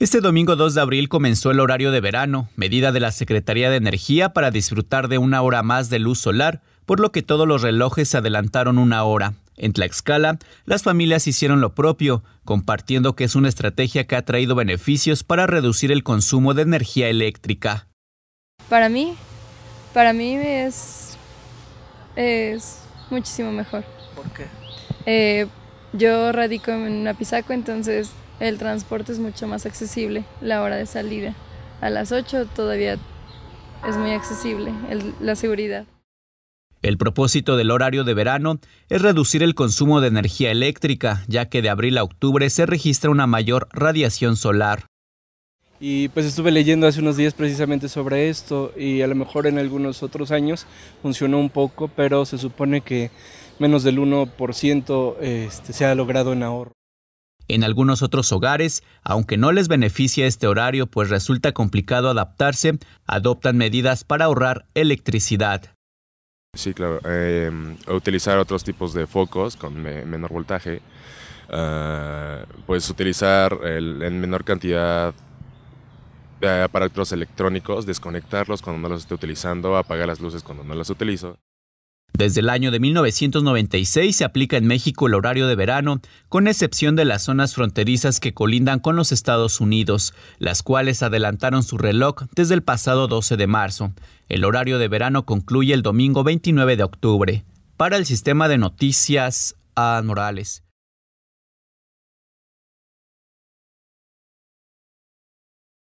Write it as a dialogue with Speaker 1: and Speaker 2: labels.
Speaker 1: Este domingo 2 de abril comenzó el horario de verano, medida de la Secretaría de Energía para disfrutar de una hora más de luz solar, por lo que todos los relojes se adelantaron una hora. En Tlaxcala, las familias hicieron lo propio, compartiendo que es una estrategia que ha traído beneficios para reducir el consumo de energía eléctrica.
Speaker 2: Para mí, para mí es, es muchísimo mejor. ¿Por qué? Eh, yo radico en Napisaco, entonces el transporte es mucho más accesible. La hora de salida a las 8 todavía es muy accesible, la seguridad.
Speaker 1: El propósito del horario de verano es reducir el consumo de energía eléctrica, ya que de abril a octubre se registra una mayor radiación solar.
Speaker 3: Y pues estuve leyendo hace unos días precisamente sobre esto y a lo mejor en algunos otros años funcionó un poco, pero se supone que menos del 1% este, se ha logrado en ahorro.
Speaker 1: En algunos otros hogares, aunque no les beneficia este horario pues resulta complicado adaptarse, adoptan medidas para ahorrar electricidad.
Speaker 4: Sí, claro. Em, utilizar otros tipos de focos con menor voltaje. Puedes ah, pues utilizar en menor cantidad eh, aparatos electrónicos, desconectarlos cuando no los esté utilizando, apagar las luces cuando no las utilizo.
Speaker 1: Desde el año de 1996 se aplica en México el horario de verano, con excepción de las zonas fronterizas que colindan con los Estados Unidos, las cuales adelantaron su reloj desde el pasado 12 de marzo. El horario de verano concluye el domingo 29 de octubre. Para el sistema de noticias, anuales